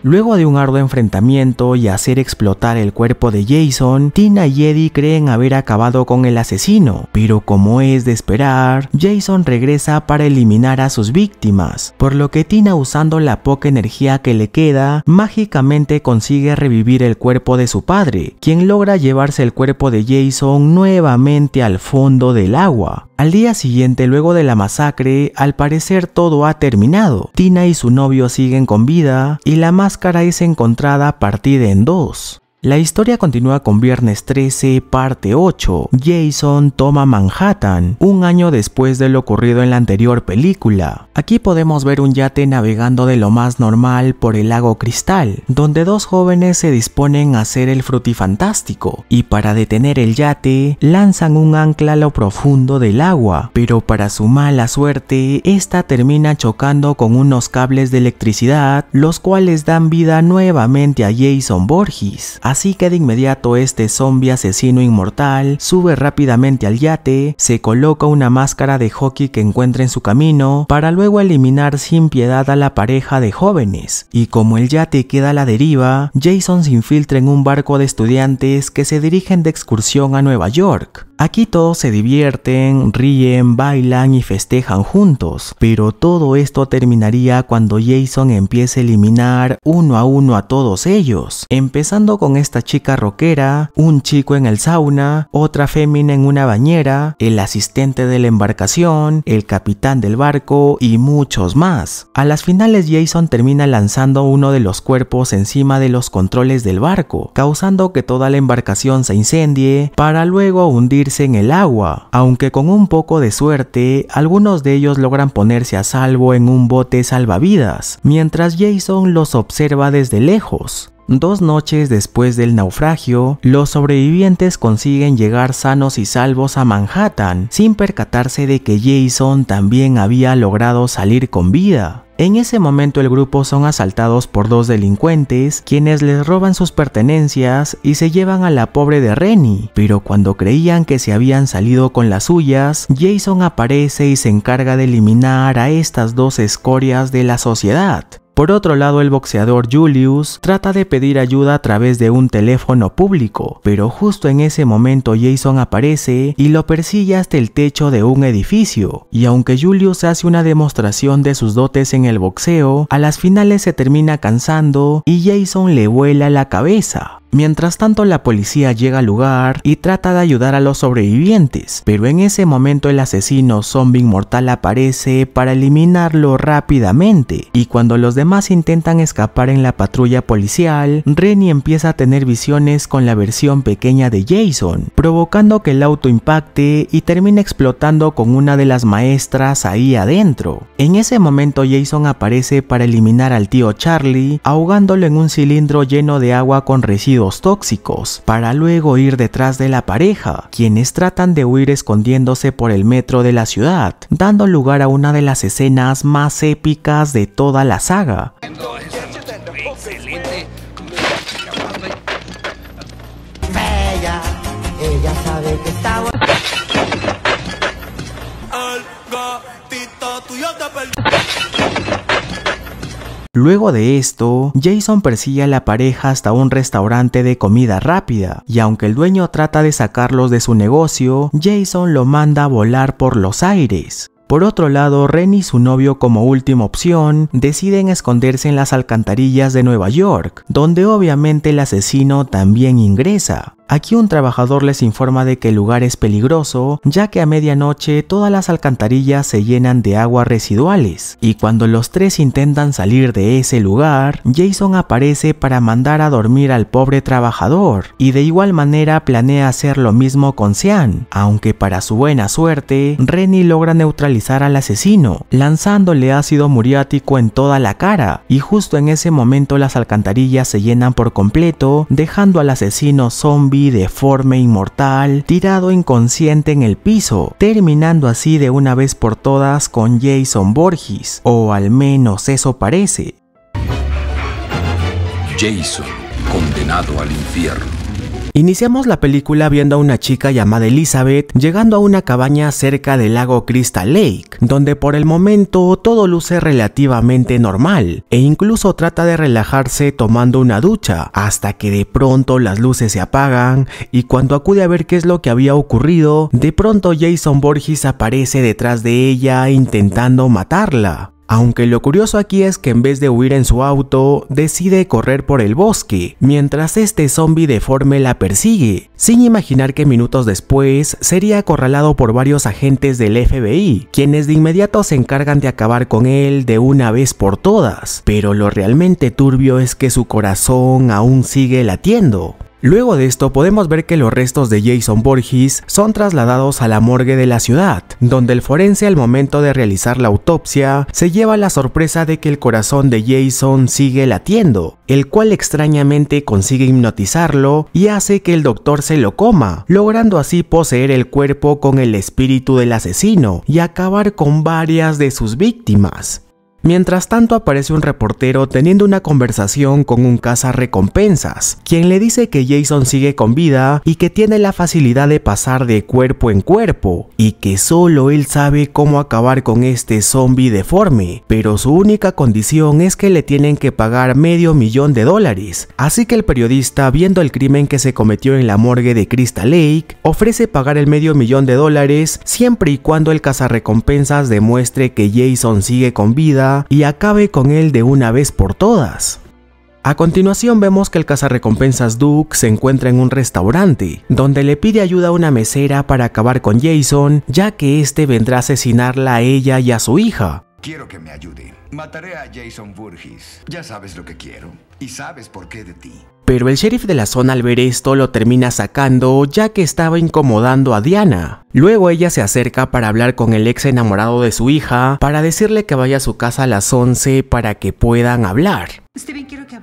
Luego de un arduo enfrentamiento y hacer explotar el cuerpo de Jason, Tina y Eddie creen haber acabado con el asesino, pero como es de esperar, Jason regresa para eliminar a sus víctimas, por lo que Tina usando la poca energía que le queda, mágicamente consigue revivir el cuerpo de su padre, quien logra llevarse el cuerpo de Jason nuevamente al fondo del agua. Al día siguiente, luego de la masacre, al parecer todo ha terminado. Tina y su novio siguen con vida y la máscara es encontrada partida en dos. La historia continúa con Viernes 13, parte 8. Jason toma Manhattan, un año después de lo ocurrido en la anterior película. Aquí podemos ver un yate navegando de lo más normal por el lago Cristal, donde dos jóvenes se disponen a hacer el frutifantástico, y para detener el yate, lanzan un ancla a lo profundo del agua, pero para su mala suerte, esta termina chocando con unos cables de electricidad, los cuales dan vida nuevamente a Jason Borges Así que de inmediato este zombie asesino inmortal sube rápidamente al yate, se coloca una máscara de hockey que encuentra en su camino, para luego eliminar sin piedad a la pareja de jóvenes. Y como el yate queda a la deriva, Jason se infiltra en un barco de estudiantes que se dirigen de excursión a Nueva York. Aquí todos se divierten, ríen, bailan y festejan juntos, pero todo esto terminaría cuando Jason empiece a eliminar uno a uno a todos ellos, empezando con esta chica rockera, un chico en el sauna, otra fémina en una bañera, el asistente de la embarcación, el capitán del barco y muchos más. A las finales Jason termina lanzando uno de los cuerpos encima de los controles del barco, causando que toda la embarcación se incendie para luego hundirse en el agua, aunque con un poco de suerte algunos de ellos logran ponerse a salvo en un bote salvavidas, mientras Jason los observa desde lejos. Dos noches después del naufragio, los sobrevivientes consiguen llegar sanos y salvos a Manhattan, sin percatarse de que Jason también había logrado salir con vida. En ese momento el grupo son asaltados por dos delincuentes, quienes les roban sus pertenencias y se llevan a la pobre de Renny. pero cuando creían que se habían salido con las suyas, Jason aparece y se encarga de eliminar a estas dos escorias de la sociedad. Por otro lado, el boxeador Julius trata de pedir ayuda a través de un teléfono público, pero justo en ese momento Jason aparece y lo persigue hasta el techo de un edificio, y aunque Julius hace una demostración de sus dotes en el boxeo, a las finales se termina cansando y Jason le vuela la cabeza. Mientras tanto, la policía llega al lugar y trata de ayudar a los sobrevivientes, pero en ese momento el asesino zombie inmortal aparece para eliminarlo rápidamente, y cuando los demás intentan escapar en la patrulla policial, Renny empieza a tener visiones con la versión pequeña de Jason, provocando que el auto impacte y termine explotando con una de las maestras ahí adentro. En ese momento Jason aparece para eliminar al tío Charlie, ahogándolo en un cilindro lleno de agua con residuos tóxicos para luego ir detrás de la pareja, quienes tratan de huir escondiéndose por el metro de la ciudad, dando lugar a una de las escenas más épicas de toda la saga. Luego de esto, Jason persigue a la pareja hasta un restaurante de comida rápida, y aunque el dueño trata de sacarlos de su negocio, Jason lo manda a volar por los aires. Por otro lado, Ren y su novio como última opción deciden esconderse en las alcantarillas de Nueva York, donde obviamente el asesino también ingresa. Aquí un trabajador les informa de que el lugar es peligroso, ya que a medianoche todas las alcantarillas se llenan de aguas residuales, y cuando los tres intentan salir de ese lugar, Jason aparece para mandar a dormir al pobre trabajador, y de igual manera planea hacer lo mismo con Sean, aunque para su buena suerte, Renny logra neutralizar al asesino, lanzándole ácido muriático en toda la cara, y justo en ese momento las alcantarillas se llenan por completo, dejando al asesino zombie deforme inmortal, tirado inconsciente en el piso, terminando así de una vez por todas con Jason Borges, o al menos eso parece. Jason, condenado al infierno. Iniciamos la película viendo a una chica llamada Elizabeth llegando a una cabaña cerca del lago Crystal Lake, donde por el momento todo luce relativamente normal e incluso trata de relajarse tomando una ducha, hasta que de pronto las luces se apagan y cuando acude a ver qué es lo que había ocurrido, de pronto Jason Borges aparece detrás de ella intentando matarla. Aunque lo curioso aquí es que en vez de huir en su auto, decide correr por el bosque, mientras este zombie deforme la persigue, sin imaginar que minutos después sería acorralado por varios agentes del FBI, quienes de inmediato se encargan de acabar con él de una vez por todas. Pero lo realmente turbio es que su corazón aún sigue latiendo. Luego de esto podemos ver que los restos de Jason Borges son trasladados a la morgue de la ciudad, donde el forense al momento de realizar la autopsia se lleva la sorpresa de que el corazón de Jason sigue latiendo, el cual extrañamente consigue hipnotizarlo y hace que el doctor se lo coma, logrando así poseer el cuerpo con el espíritu del asesino y acabar con varias de sus víctimas. Mientras tanto aparece un reportero teniendo una conversación con un cazarrecompensas, quien le dice que Jason sigue con vida y que tiene la facilidad de pasar de cuerpo en cuerpo, y que solo él sabe cómo acabar con este zombie deforme, pero su única condición es que le tienen que pagar medio millón de dólares, así que el periodista viendo el crimen que se cometió en la morgue de Crystal Lake, ofrece pagar el medio millón de dólares siempre y cuando el cazarrecompensas demuestre que Jason sigue con vida y acabe con él de una vez por todas. A continuación vemos que el cazarrecompensas Duke se encuentra en un restaurante, donde le pide ayuda a una mesera para acabar con Jason, ya que este vendrá a asesinarla a ella y a su hija. Quiero que me ayude. Mataré a Jason Burgess. Ya sabes lo que quiero y sabes por qué de ti pero el sheriff de la zona al ver esto lo termina sacando ya que estaba incomodando a Diana. Luego ella se acerca para hablar con el ex enamorado de su hija para decirle que vaya a su casa a las 11 para que puedan hablar. quiero que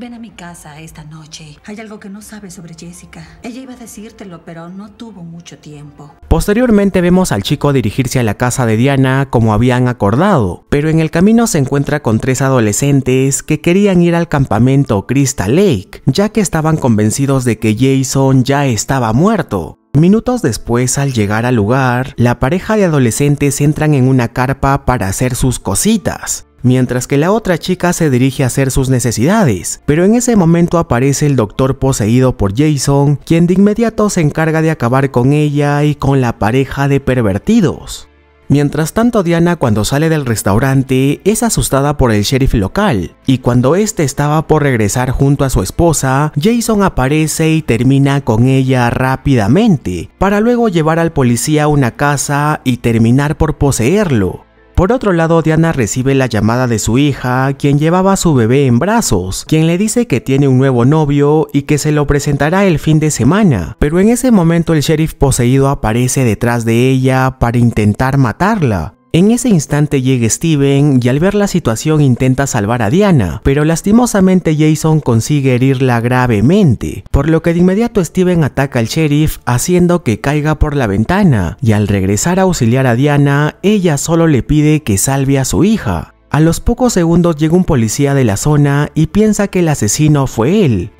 Ven a mi casa esta noche. Hay algo que no sabes sobre Jessica. Ella iba a decírtelo, pero no tuvo mucho tiempo. Posteriormente vemos al chico dirigirse a la casa de Diana como habían acordado, pero en el camino se encuentra con tres adolescentes que querían ir al campamento Crystal Lake, ya que estaban convencidos de que Jason ya estaba muerto. Minutos después, al llegar al lugar, la pareja de adolescentes entran en una carpa para hacer sus cositas, mientras que la otra chica se dirige a hacer sus necesidades, pero en ese momento aparece el doctor poseído por Jason, quien de inmediato se encarga de acabar con ella y con la pareja de pervertidos. Mientras tanto, Diana cuando sale del restaurante es asustada por el sheriff local, y cuando este estaba por regresar junto a su esposa, Jason aparece y termina con ella rápidamente, para luego llevar al policía a una casa y terminar por poseerlo. Por otro lado, Diana recibe la llamada de su hija, quien llevaba a su bebé en brazos, quien le dice que tiene un nuevo novio y que se lo presentará el fin de semana, pero en ese momento el sheriff poseído aparece detrás de ella para intentar matarla, en ese instante llega Steven y al ver la situación intenta salvar a Diana, pero lastimosamente Jason consigue herirla gravemente, por lo que de inmediato Steven ataca al sheriff haciendo que caiga por la ventana, y al regresar a auxiliar a Diana, ella solo le pide que salve a su hija. A los pocos segundos llega un policía de la zona y piensa que el asesino fue él,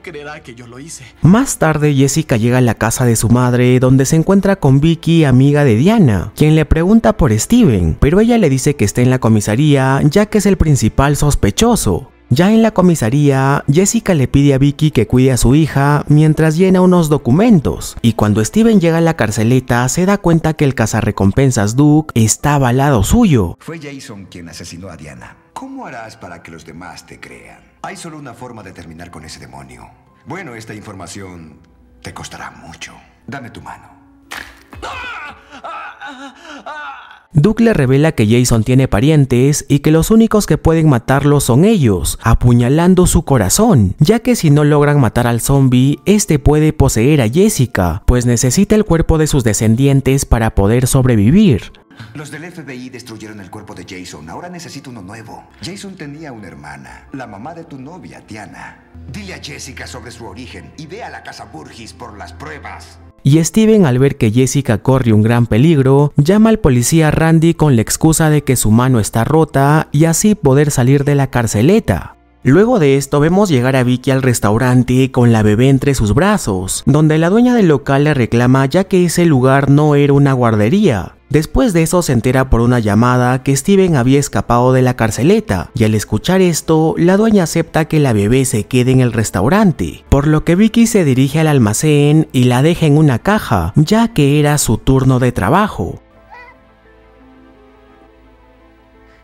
creerá que yo lo hice. Más tarde, Jessica llega a la casa de su madre, donde se encuentra con Vicky, amiga de Diana, quien le pregunta por Steven, pero ella le dice que está en la comisaría, ya que es el principal sospechoso. Ya en la comisaría, Jessica le pide a Vicky que cuide a su hija mientras llena unos documentos, y cuando Steven llega a la carceleta se da cuenta que el cazarrecompensas Duke estaba al lado suyo. Fue Jason quien asesinó a Diana. ¿Cómo harás para que los demás te crean? Hay solo una forma de terminar con ese demonio. Bueno, esta información te costará mucho. Dame tu mano. Duke le revela que Jason tiene parientes y que los únicos que pueden matarlo son ellos, apuñalando su corazón, ya que si no logran matar al zombie, este puede poseer a Jessica, pues necesita el cuerpo de sus descendientes para poder sobrevivir. Los del FBI destruyeron el cuerpo de Jason. Ahora necesito uno nuevo. Jason tenía una hermana, la mamá de tu novia, Tiana. Dile a Jessica sobre su origen y ve a la casa Burgis por las pruebas. Y Steven al ver que Jessica corre un gran peligro, llama al policía Randy con la excusa de que su mano está rota y así poder salir de la carceleta. Luego de esto vemos llegar a Vicky al restaurante con la bebé entre sus brazos, donde la dueña del local le reclama ya que ese lugar no era una guardería. Después de eso se entera por una llamada que Steven había escapado de la carceleta y al escuchar esto, la dueña acepta que la bebé se quede en el restaurante, por lo que Vicky se dirige al almacén y la deja en una caja, ya que era su turno de trabajo.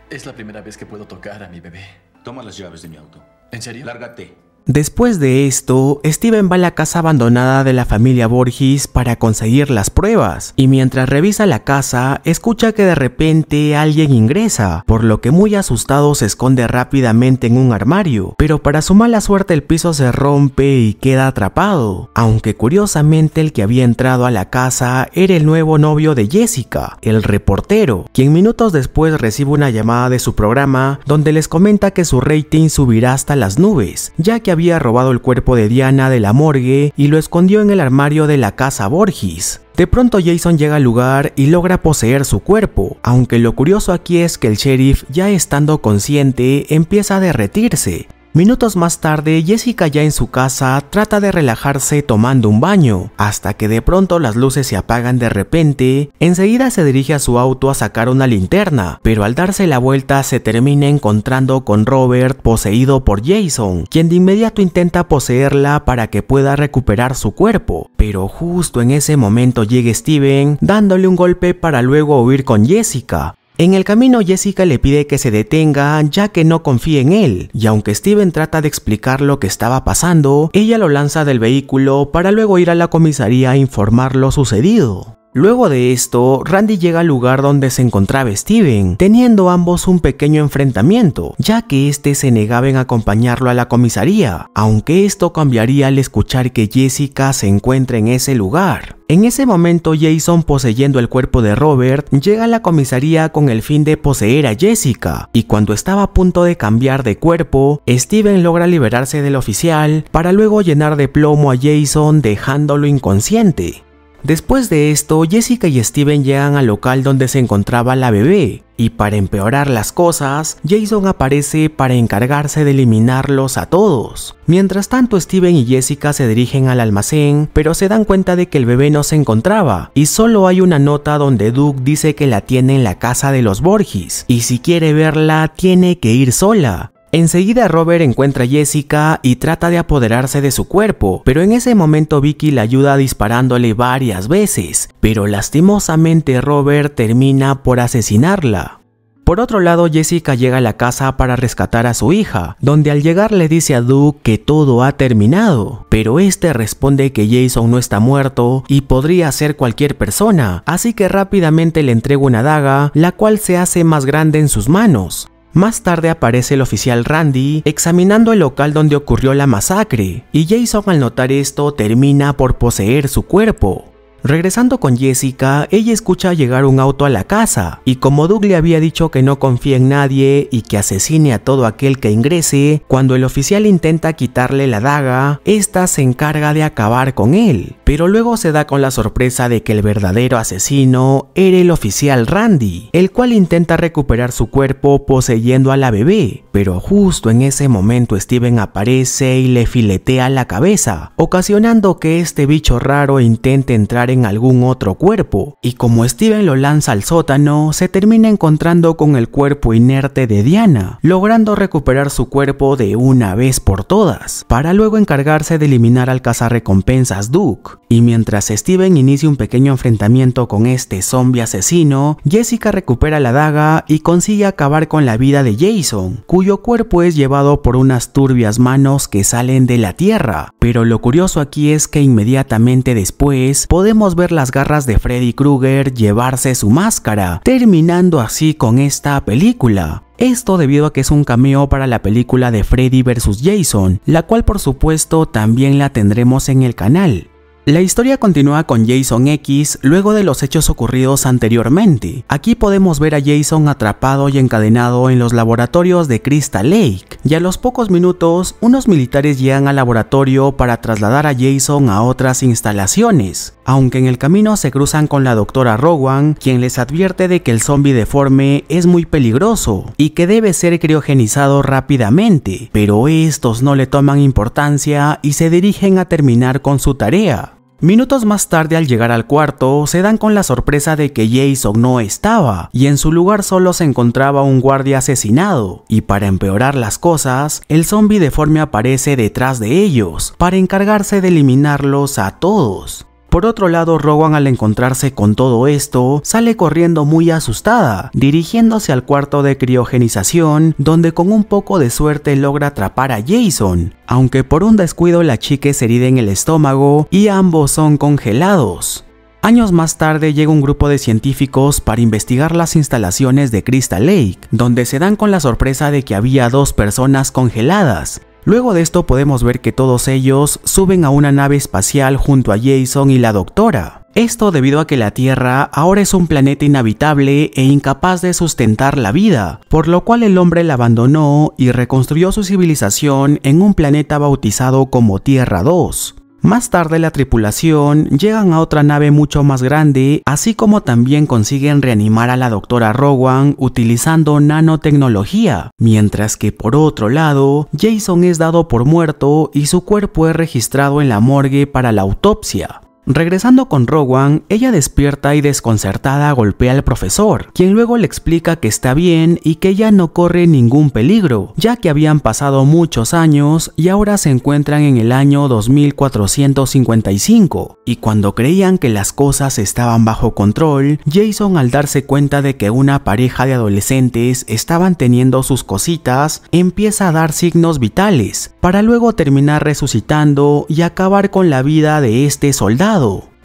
Es la primera vez que puedo tocar a mi bebé. Toma las llaves de mi auto. ¿En serio? Lárgate. Después de esto, Steven va a la casa abandonada de la familia Borges para conseguir las pruebas, y mientras revisa la casa, escucha que de repente alguien ingresa, por lo que muy asustado se esconde rápidamente en un armario, pero para su mala suerte el piso se rompe y queda atrapado, aunque curiosamente el que había entrado a la casa era el nuevo novio de Jessica, el reportero, quien minutos después recibe una llamada de su programa donde les comenta que su rating subirá hasta las nubes, ya que había robado el cuerpo de Diana de la morgue y lo escondió en el armario de la casa Borges. De pronto Jason llega al lugar y logra poseer su cuerpo, aunque lo curioso aquí es que el sheriff, ya estando consciente, empieza a derretirse, Minutos más tarde, Jessica ya en su casa trata de relajarse tomando un baño, hasta que de pronto las luces se apagan de repente, enseguida se dirige a su auto a sacar una linterna, pero al darse la vuelta se termina encontrando con Robert poseído por Jason, quien de inmediato intenta poseerla para que pueda recuperar su cuerpo, pero justo en ese momento llega Steven dándole un golpe para luego huir con Jessica, en el camino Jessica le pide que se detenga ya que no confía en él, y aunque Steven trata de explicar lo que estaba pasando, ella lo lanza del vehículo para luego ir a la comisaría a informar lo sucedido. Luego de esto, Randy llega al lugar donde se encontraba Steven, teniendo ambos un pequeño enfrentamiento, ya que este se negaba en acompañarlo a la comisaría, aunque esto cambiaría al escuchar que Jessica se encuentra en ese lugar. En ese momento Jason poseyendo el cuerpo de Robert llega a la comisaría con el fin de poseer a Jessica y cuando estaba a punto de cambiar de cuerpo, Steven logra liberarse del oficial para luego llenar de plomo a Jason dejándolo inconsciente. Después de esto, Jessica y Steven llegan al local donde se encontraba la bebé, y para empeorar las cosas, Jason aparece para encargarse de eliminarlos a todos. Mientras tanto, Steven y Jessica se dirigen al almacén, pero se dan cuenta de que el bebé no se encontraba, y solo hay una nota donde Duke dice que la tiene en la casa de los Borgis, y si quiere verla, tiene que ir sola, Enseguida Robert encuentra a Jessica y trata de apoderarse de su cuerpo, pero en ese momento Vicky la ayuda disparándole varias veces, pero lastimosamente Robert termina por asesinarla. Por otro lado, Jessica llega a la casa para rescatar a su hija, donde al llegar le dice a Duke que todo ha terminado, pero este responde que Jason no está muerto y podría ser cualquier persona, así que rápidamente le entrega una daga, la cual se hace más grande en sus manos. Más tarde aparece el oficial Randy examinando el local donde ocurrió la masacre, y Jason al notar esto termina por poseer su cuerpo. Regresando con Jessica, ella escucha llegar un auto a la casa, y como Doug le había dicho que no confía en nadie y que asesine a todo aquel que ingrese, cuando el oficial intenta quitarle la daga, esta se encarga de acabar con él, pero luego se da con la sorpresa de que el verdadero asesino era el oficial Randy, el cual intenta recuperar su cuerpo poseyendo a la bebé, pero justo en ese momento Steven aparece y le filetea la cabeza, ocasionando que este bicho raro intente entrar en algún otro cuerpo, y como Steven lo lanza al sótano, se termina encontrando con el cuerpo inerte de Diana, logrando recuperar su cuerpo de una vez por todas, para luego encargarse de eliminar al cazarrecompensas Duke. Y mientras Steven inicia un pequeño enfrentamiento con este zombie asesino, Jessica recupera la daga y consigue acabar con la vida de Jason, cuyo cuerpo es llevado por unas turbias manos que salen de la tierra. Pero lo curioso aquí es que inmediatamente después podemos ver las garras de Freddy Krueger llevarse su máscara, terminando así con esta película. Esto debido a que es un cameo para la película de Freddy vs. Jason, la cual por supuesto también la tendremos en el canal. La historia continúa con Jason X luego de los hechos ocurridos anteriormente. Aquí podemos ver a Jason atrapado y encadenado en los laboratorios de Crystal Lake, y a los pocos minutos unos militares llegan al laboratorio para trasladar a Jason a otras instalaciones, aunque en el camino se cruzan con la doctora Rowan, quien les advierte de que el zombie deforme es muy peligroso y que debe ser criogenizado rápidamente, pero estos no le toman importancia y se dirigen a terminar con su tarea. Minutos más tarde al llegar al cuarto, se dan con la sorpresa de que Jason no estaba y en su lugar solo se encontraba un guardia asesinado. Y para empeorar las cosas, el zombie deforme aparece detrás de ellos para encargarse de eliminarlos a todos. Por otro lado, Rowan al encontrarse con todo esto, sale corriendo muy asustada, dirigiéndose al cuarto de criogenización, donde con un poco de suerte logra atrapar a Jason, aunque por un descuido la chica es herida en el estómago y ambos son congelados. Años más tarde llega un grupo de científicos para investigar las instalaciones de Crystal Lake, donde se dan con la sorpresa de que había dos personas congeladas, Luego de esto podemos ver que todos ellos suben a una nave espacial junto a Jason y la doctora. Esto debido a que la Tierra ahora es un planeta inhabitable e incapaz de sustentar la vida, por lo cual el hombre la abandonó y reconstruyó su civilización en un planeta bautizado como Tierra 2, más tarde la tripulación llegan a otra nave mucho más grande, así como también consiguen reanimar a la doctora Rowan utilizando nanotecnología, mientras que por otro lado, Jason es dado por muerto y su cuerpo es registrado en la morgue para la autopsia. Regresando con Rowan, ella despierta y desconcertada golpea al profesor, quien luego le explica que está bien y que ya no corre ningún peligro, ya que habían pasado muchos años y ahora se encuentran en el año 2455, y cuando creían que las cosas estaban bajo control, Jason al darse cuenta de que una pareja de adolescentes estaban teniendo sus cositas, empieza a dar signos vitales, para luego terminar resucitando y acabar con la vida de este soldado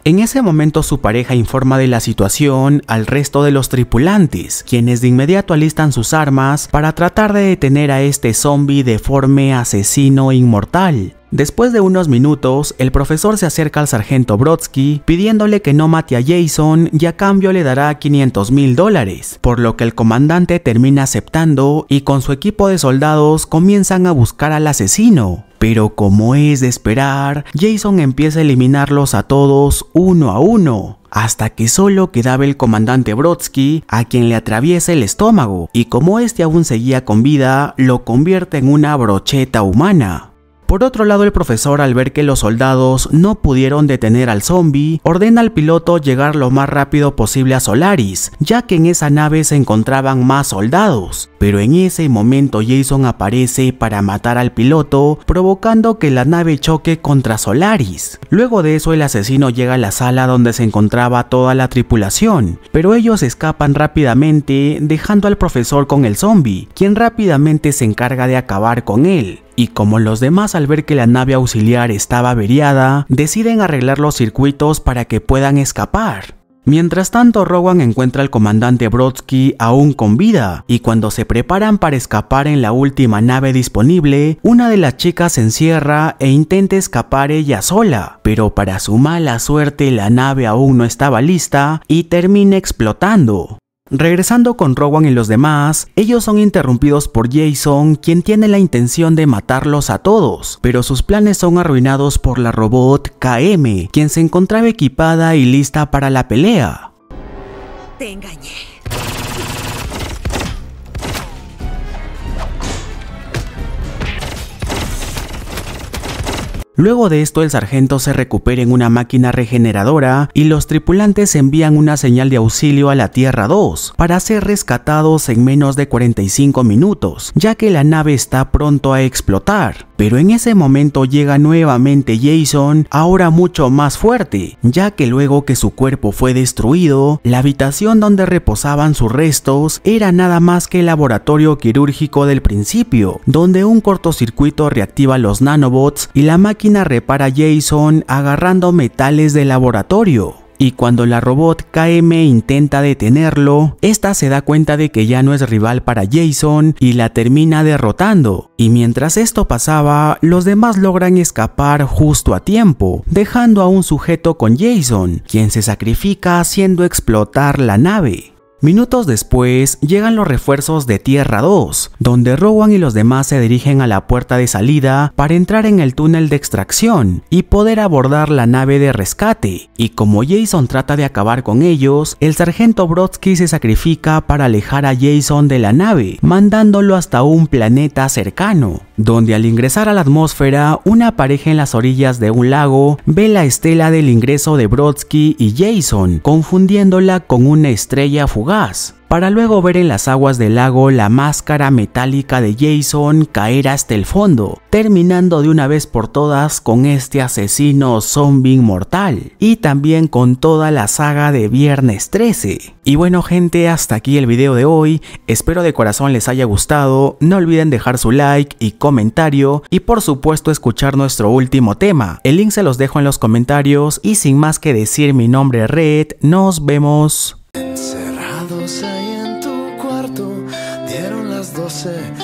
en ese momento su pareja informa de la situación al resto de los tripulantes, quienes de inmediato alistan sus armas para tratar de detener a este zombie deforme asesino inmortal. Después de unos minutos, el profesor se acerca al sargento Brodsky pidiéndole que no mate a Jason y a cambio le dará 500 mil dólares, por lo que el comandante termina aceptando y con su equipo de soldados comienzan a buscar al asesino. Pero como es de esperar, Jason empieza a eliminarlos a todos uno a uno, hasta que solo quedaba el comandante Brodsky, a quien le atraviesa el estómago, y como este aún seguía con vida, lo convierte en una brocheta humana. Por otro lado, el profesor al ver que los soldados no pudieron detener al zombie, ordena al piloto llegar lo más rápido posible a Solaris, ya que en esa nave se encontraban más soldados pero en ese momento Jason aparece para matar al piloto, provocando que la nave choque contra Solaris. Luego de eso el asesino llega a la sala donde se encontraba toda la tripulación, pero ellos escapan rápidamente dejando al profesor con el zombie, quien rápidamente se encarga de acabar con él. Y como los demás al ver que la nave auxiliar estaba averiada, deciden arreglar los circuitos para que puedan escapar. Mientras tanto, Rowan encuentra al comandante Brodsky aún con vida, y cuando se preparan para escapar en la última nave disponible, una de las chicas se encierra e intenta escapar ella sola, pero para su mala suerte la nave aún no estaba lista y termina explotando. Regresando con Rowan y los demás, ellos son interrumpidos por Jason, quien tiene la intención de matarlos a todos, pero sus planes son arruinados por la robot KM, quien se encontraba equipada y lista para la pelea. Te engañé. Luego de esto el sargento se recupera en una máquina regeneradora y los tripulantes envían una señal de auxilio a la Tierra 2 para ser rescatados en menos de 45 minutos, ya que la nave está pronto a explotar. Pero en ese momento llega nuevamente Jason, ahora mucho más fuerte, ya que luego que su cuerpo fue destruido, la habitación donde reposaban sus restos era nada más que el laboratorio quirúrgico del principio, donde un cortocircuito reactiva los nanobots y la máquina repara a Jason agarrando metales de laboratorio. Y cuando la robot KM intenta detenerlo, esta se da cuenta de que ya no es rival para Jason y la termina derrotando. Y mientras esto pasaba, los demás logran escapar justo a tiempo, dejando a un sujeto con Jason, quien se sacrifica haciendo explotar la nave. Minutos después llegan los refuerzos de Tierra 2, donde Rowan y los demás se dirigen a la puerta de salida para entrar en el túnel de extracción y poder abordar la nave de rescate. Y como Jason trata de acabar con ellos, el sargento Brodsky se sacrifica para alejar a Jason de la nave, mandándolo hasta un planeta cercano donde al ingresar a la atmósfera, una pareja en las orillas de un lago ve la estela del ingreso de Brodsky y Jason, confundiéndola con una estrella fugaz para luego ver en las aguas del lago la máscara metálica de Jason caer hasta el fondo, terminando de una vez por todas con este asesino zombie inmortal y también con toda la saga de Viernes 13. Y bueno gente, hasta aquí el video de hoy, espero de corazón les haya gustado, no olviden dejar su like y comentario y por supuesto escuchar nuestro último tema, el link se los dejo en los comentarios y sin más que decir mi nombre Red, nos vemos. say